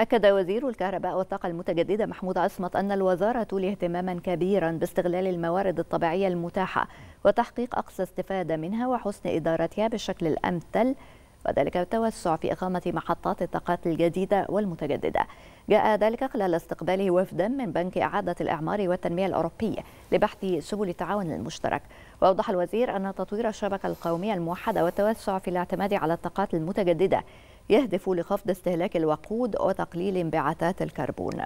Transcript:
أكد وزير الكهرباء والطاقة المتجددة محمود عصمت أن الوزارة تولي اهتماما كبيرا باستغلال الموارد الطبيعية المتاحة وتحقيق أقصى استفادة منها وحسن إدارتها بالشكل الأمثل وذلك التوسع في إقامة محطات الطاقات الجديدة والمتجددة جاء ذلك خلال استقباله وفدا من بنك إعادة الإعمار والتنمية الأوروبي لبحث سبل التعاون المشترك وأوضح الوزير أن تطوير الشبكة القومية الموحدة والتوسع في الاعتماد على الطاقات المتجددة يهدف لخفض استهلاك الوقود وتقليل انبعاثات الكربون